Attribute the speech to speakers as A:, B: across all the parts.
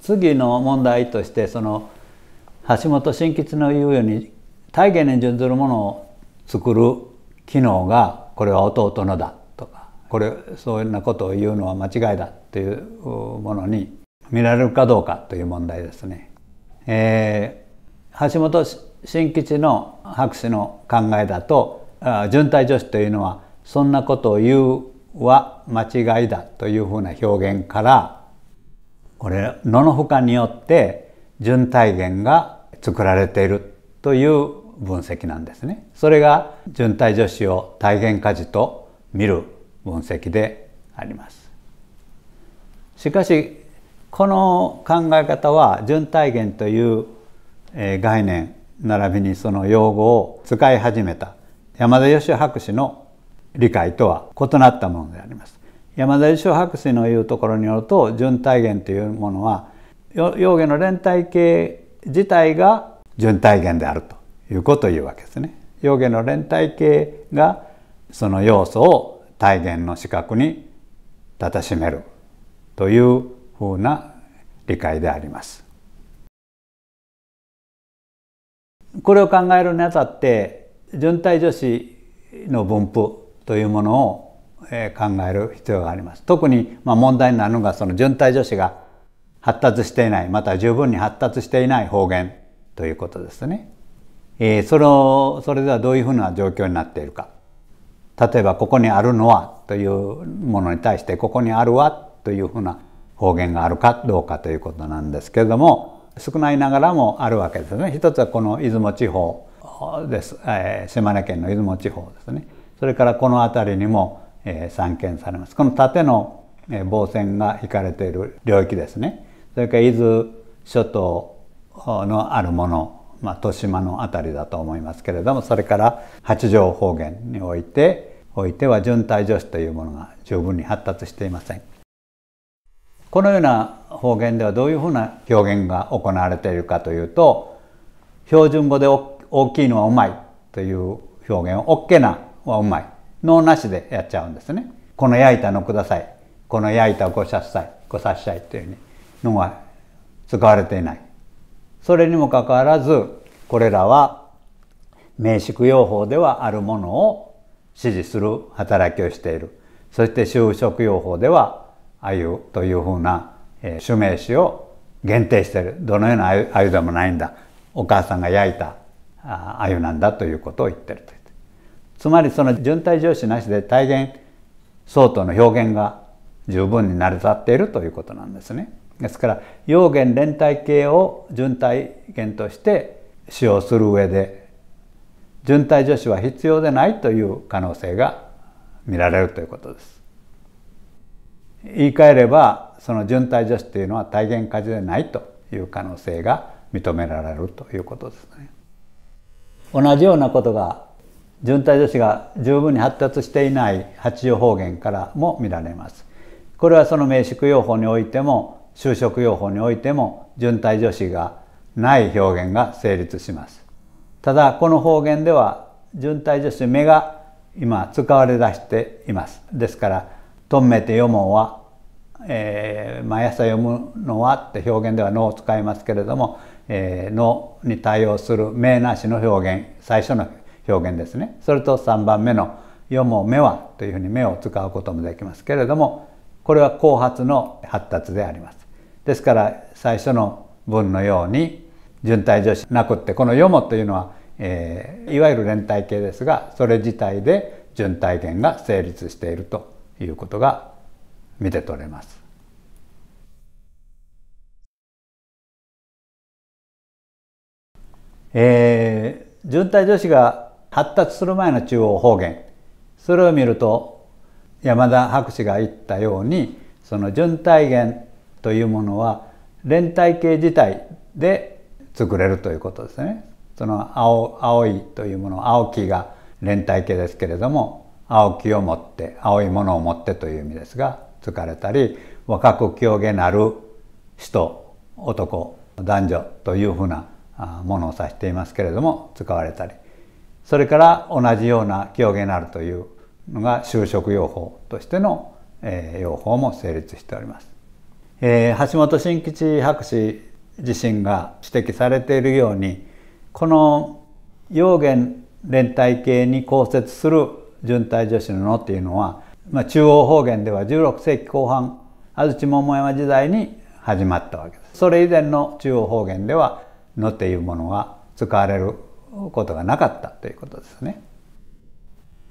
A: 次の問題としてその橋本新吉の言うように大義に準ずるものを作る機能がこれは弟のだこれそういうようなことを言うのは間違いだというものに見られるかどうかという問題ですね。えー、橋本新吉の博士の考えだと純体女子というのはそんなことを言うは間違いだというふうな表現からこれ野の負荷によって純体源が作られているという分析なんですね。それが純体女子を体現家事と見る分析であります。しかしこの考え方は準体現という概念並びにその用語を使い始めた山田義博士の理解とは異なったものであります。山田義博士の言うところによると準体現というものは用下の連帯系自体が準体現であるということを言うわけですね。用下の連帯系がその要素を体現の資格にたたしめるというふうな理解であります。これを考えるにあたって順体助詞の分布というものを考える必要があります。特にまあ問題になるのがその順体助詞が発達していないまた十分に発達していない方言ということですね。えそれをそれではどういうふうな状況になっているか例えばここにあるのはというものに対してここにあるはというふうな方言があるかどうかということなんですけれども少ないながらもあるわけですね。一つはこの出雲地方です、えー、島根県の出雲地方ですね。それからこの辺りにも、えー、散見されます。この縦の、え防線が引かれている領域ですね。それから伊豆諸島のあるものまあ、豊島の辺りだと思いますけれどもそれから八丈方言においておいては準体助詞というものが十分に発達していませんこのような方言ではどういうふうな表現が行われているかというと標準語で大きいのはうまいという表現を OK なはうまい脳なしでやっちゃうんですねこの焼いたのくださいこの焼いたをご察しさいご察しゃいというねのは使われていないそれにもかかわらずこれらは名詞句用法ではあるものを支持する働きをしているそして就職用法では「あゆ」というふうな、え主名詞を限定しているどのようなあゆでもないんだお母さんが焼いたあゆなんだということを言ってるとつまりその順体上司なしで体現相当の表現が十分に成り立っているということなんですね。ですから溶言連帯形を準体言として使用する上で準体助詞は必要でないという可能性が見られるということです。言い換えればその準体助詞というのは体現果樹でないという可能性が認められるということですね。同じようなことが準体助詞が十分に発達していない八条方言からも見られます。これはその名詞宿用法においても就職用法においても準対助詞がない表現が成立しますただこの方言では準対助詞目が今使われ出していますですから「とんめて読もうは」えー、毎朝読むのは」って表現では「の」を使いますけれども「えー、の」に対応する名なしの表現最初の表現ですねそれと3番目の「読もう目は」というふうに「目」を使うこともできますけれどもこれは後発の発達であります。ですから最初の文のように順体助詞なくってこの「よも」というのは、えー、いわゆる連帯形ですがそれ自体で順体言が成立しているということが見て取れます。えー、順体女子が発達する前の中央方言それを見ると山田博士が言ったようにその順体言というものは連帯形自体で作れるということですね。その青青いというもの青木が連帯形ですけれども青木を持って青いものを持ってという意味ですが疲れたり若く清げなる人男男女というふうなものを指していますけれども使われたりそれから同じような清げなるというのが就職用法としての用法も成立しております。えー、橋本新吉博士自身が指摘されているようにこの溶原連帯系に降雪する順体女子の野っていうのは、まあ、中央方言では16世紀後半安土桃山時代に始まったわけですそれ以前の中央方言では「の」っていうものが使われることがなかったということですね。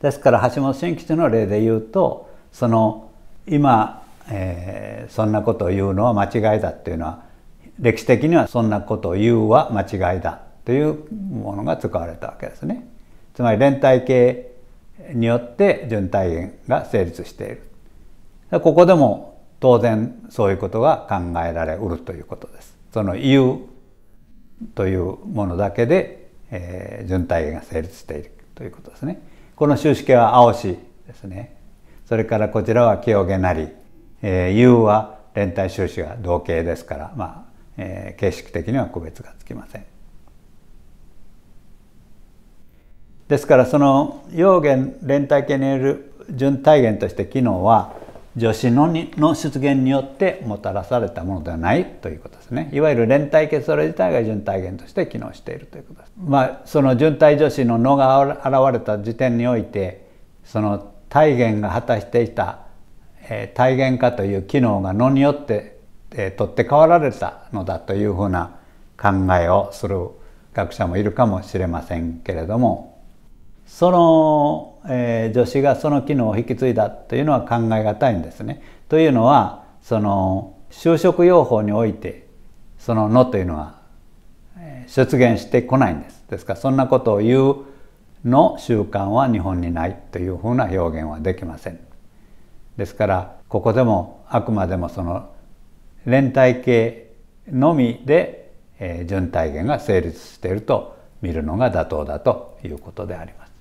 A: ですから橋本新吉の例で言うとその今えー、そんなことを言うのは間違いだっていうのは歴史的にはそんなことを言うは間違いだというものが使われたわけですね。つまり連帯形によって順体源が成立している。ここでも当然そういうことが考えられうるということです。その言うというものだけで、えー、準体現が成立しているということですね。この終止形は青しですね。それからこちらは清げなりえー、U は連帯収支が同型ですから、まあえー、形式的には個別がつきません。ですからその陽元連帯系による準体現として機能は助詞のにの出現によってもたらされたものではないということですねいわゆる連帯系それ自体が準体現として機能しているということです。まあその準体助詞の「の」が現れた時点においてその体現が果たしていた体現化という機能が能によって取って代わられたのだというふうな考えをする学者もいるかもしれませんけれどもその、え助詞がその機能を引き継いだというのは考え難いんですね。というのはその就職用法においてその「の」というのは出現してこないんです。ですからそんなことを言うの習慣は日本にないというふうな表現はできません。ですからここでもあくまでもその連帯形のみで、えー、準体現が成立していると見るのが妥当だということであります。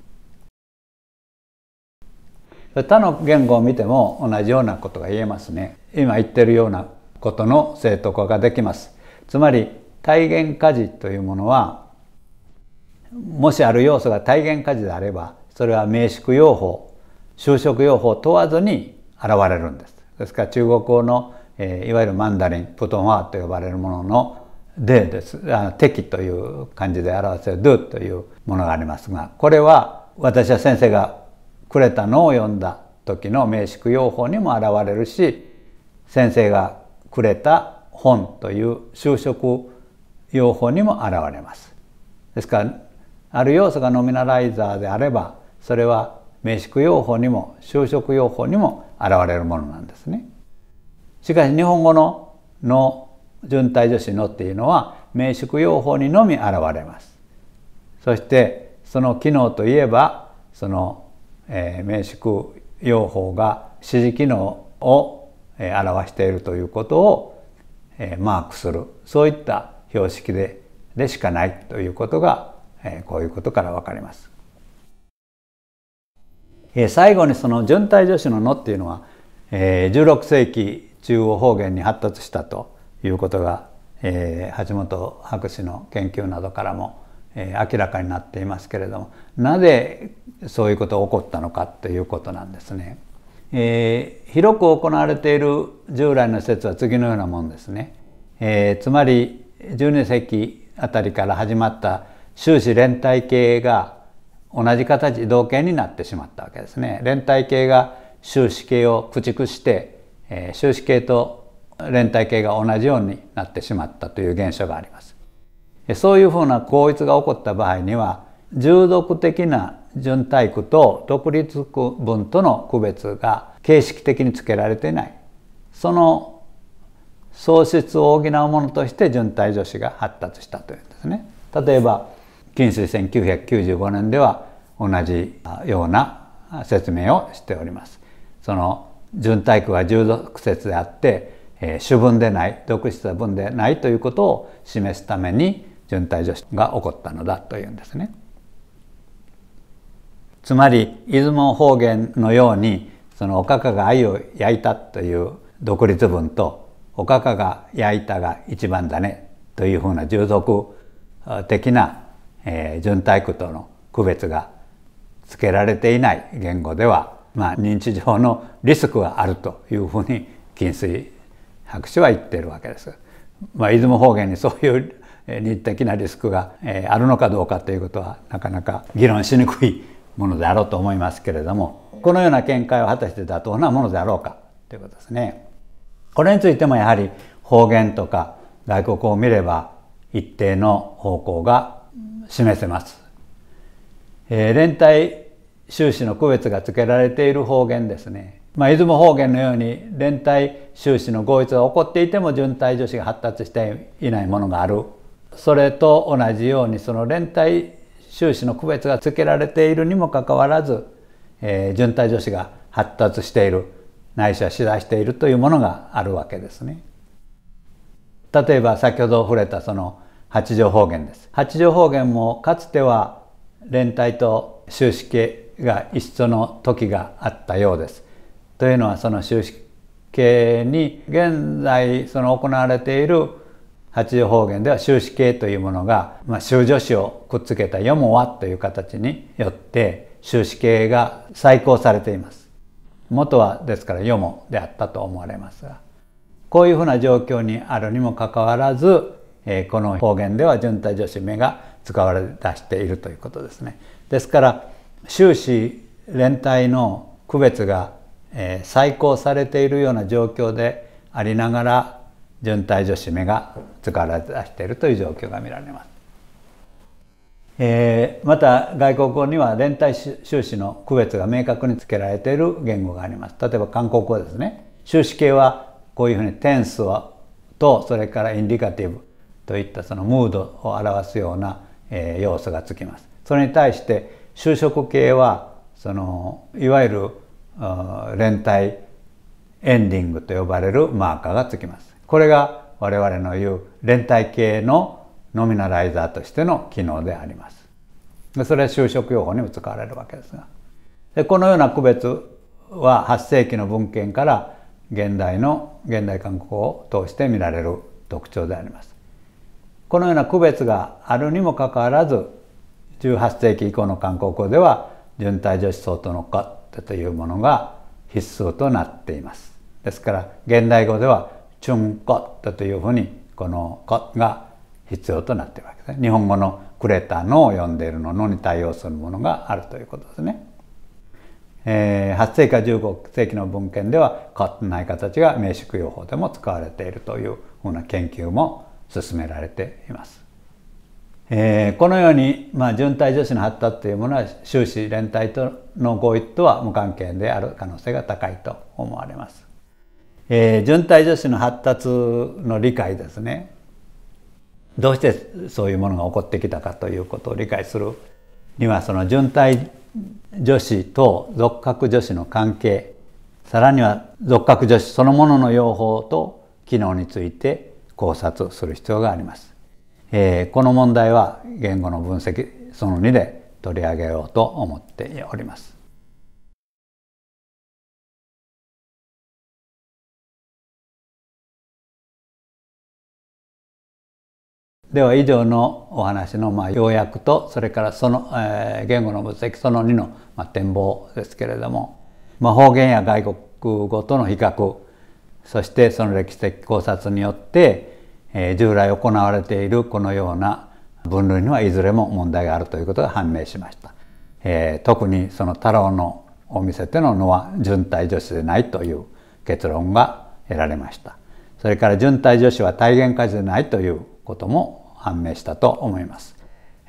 A: 他の言語を見ても同じようなことが言えますね。今言ってるようなことの正当化ができます。つまり体現家事というものはもしある要素が体現家事であればそれは名職用法就職用法問わずに現れるんです。ですから中国語の、えー、いわゆるマンダリンプトンワーと呼ばれるものの「で」です「敵」という漢字で表せる「ドというものがありますがこれは私は先生がくれたのを読んだ時の名詞用法にも現れるし先生がくれた本という就職用法にも現れます。ですからある要素がノミナライザーであればそれは名宿用法にも就職用法にも現れるものなんですね。しかし日本語の「の」順体助詞のっていうのは名宿用法にのみ現れます。そしてその機能といえばその、えー、名宿用法が指示機能を、えー、表しているということを、えー、マークするそういった標識ででしかないということが、えー、こういうことから分かります。最後にその順体助手の「の」っていうのは、え16世紀中央方言に発達したということが、橋本博士の研究などからも、明らかになっていますけれどもなぜそういうことが起こったのかということなんですね。えー、広く行われている従来の説は次のようなもんですね。えー、つまり12世紀あたりから始まった終始連帯系が同じ形同型になってしまったわけですね。連帯形が終止形を駆逐して、えー、終止形と連帯形が同じようになってしまったという現象があります。そういうふうな効率が起こった場合には従属的な準体区と独立区分との区別が形式的につけられていないその喪失を補うものとして準体助詞が発達したというんですね。例えば金水1995年では同じような説明をしております。その準体区は重属説であって、えー、主文でない独筆は文でないということを示すために準体助が起こったのだというんですね。つまり出雲方言のようにそのおかかが愛を焼いたという独立文とおかかが焼いたが一番だねというふうな従属的なえー、準体句との区別がつけられていない言語では、まあ、認知上のリスクがあるというふうに金水博士は言っているわけです。まあ、出雲方言にそういう日的なリスクが、えー、あるのかどうかということはなかなか議論しにくいものであろうと思いますけれどもこのような見解を果たして妥当なものであろうかということですね。これについてもやはり方言とか外国を見れば一定の方向が示せます。えー、連帯収支の区別がつけられている方言ですね。まあ、出雲方言のように連帯収支の合一が起こっていても順体助詞が発達していないものがある。それと同じようにその連帯収支の区別がつけられているにもかかわらず、えー、順体助詞が発達している内緒はしだしているというものがあるわけですね。例えば先ほど触れたその八条方言です八条方言もかつては連帯と修士形が一緒の時があったようですというのはその修士系に現在その行われている八条方言では修士系というものが、まあ、修助詞をくっつけたよもわという形によって修士系が再考されています元はですからよもであったと思われますがこういうふうな状況にあるにもかかわらずえこの方言では順太助詞目が使われ出しているということですね。ですから終始連帯の区別が、え再考されているような状況でありながら順体助詞目が使われ出しているという状況が見られます。えー、また外国語には連帯終始の区別が明確につけられている言語があります。例えば韓国語ですね。終始形はこういうふうにテンスとそれからインディカティブといったそのムードを表すような、えー、要素がつきます。それに対して就職系はそのいわゆる連帯エンディングと呼ばれるマーカーがつきます。これが我々の言う連帯系のノミナライザーとしての機能であります。それは就職用法にも使われるわけですが。でこのような区別は8世紀の文献から現代の現代韓国を通して見られる特徴であります。このような区別があるにもかかわらず18世紀以降の韓国語では純体女子相当のカッというものが必須となっています。ですから現代語ではチュンコットというふうにこの「コ」が必要となっているわけですね。日本語の「くれたの」を読んでいるののに対応するものがあるということですね。えー、8世紀か15世紀の文献では変わってない形が名詞用法でも使われているというふうな研究も進められています。えー、このように、まあ、順体助詞の発達というものは終始連帯との合意とは無関係である可能性が高いと思われます。えー、順助詞の発達の理解ですねどうしてそういうものが起こってきたかということを理解するにはその順体助詞と属格助詞の関係さらには属格助詞そのものの用法と機能について考察する必要があります。えー、この問題は言語の分析その2で取り上げようと思っております。では以上のお話のまあ要約とそれからその、えー、言語の分析その2のまあ展望ですけれども、まあ、方言や外国語との比較そしてその歴史的考察によって、えー、従来行われているこのような分類にはいずれも問題があるということが判明しました、えー、特にその太郎のお店でののは純体女子でないという結論が得られましたそれから純体女子は体現化事でないということも判明したと思います、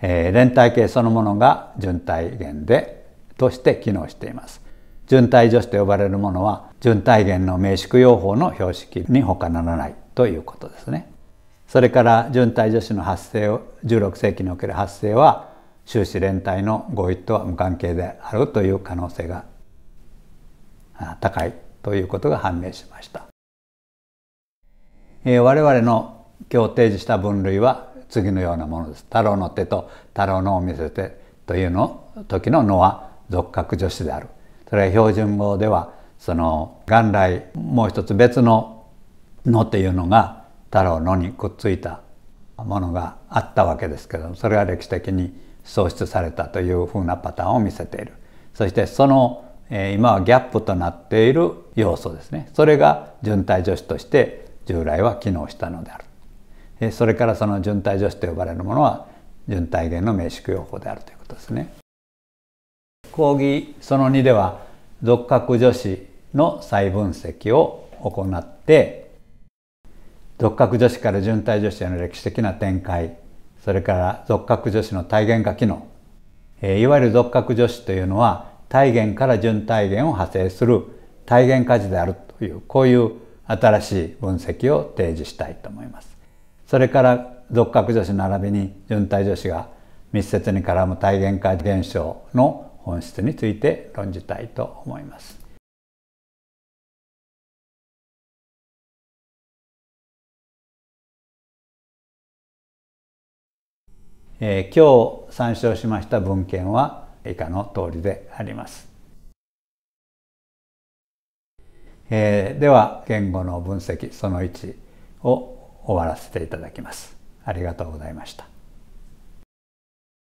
A: えー、連帯形そのものが純体現でとして機能しています準体助詞と呼ばれるものは準体言の名縮用法の標識に他ならないということですね。それから準体助詞の発生を16世紀における発生は終始連帯の合意とは無関係であるという可能性が高いということが判明しました。えー、我々の今日提示した分類は次のようなものです。太郎の手と太郎のを見せてというの時の「の」は俗格助詞である。それは標準語ではその元来もう一つ別の「の」っていうのが太郎のにくっついたものがあったわけですけどそれが歴史的に創出されたというふうなパターンを見せているそしてその、え今はギャップとなっている要素ですねそれが順体助詞として従来は機能したのである、えそれからその順体助詞と呼ばれるものは順体源の名詞用法であるということですね。講義その2では俗格助詞の再分析を行って俗格助詞から順体助詞への歴史的な展開それから俗格助詞の体現化機能、えいわゆる俗格助詞というのは体現から順体現を派生する体現価値であるというこういう新しい分析を提示したいと思います。それから属格助詞並びに順体助詞が密接に絡む体現化現象の本質について論じたいと思います。えー、今日参照しました文献は以下の通りであります。えー、では言語の分析その1を終わらせていただきます。ありがとうございました。